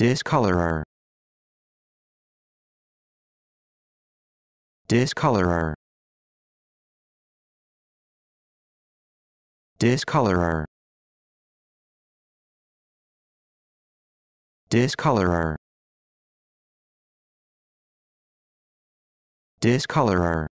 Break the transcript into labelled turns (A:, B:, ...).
A: discolorer discolorer discolorer discolorer discolorer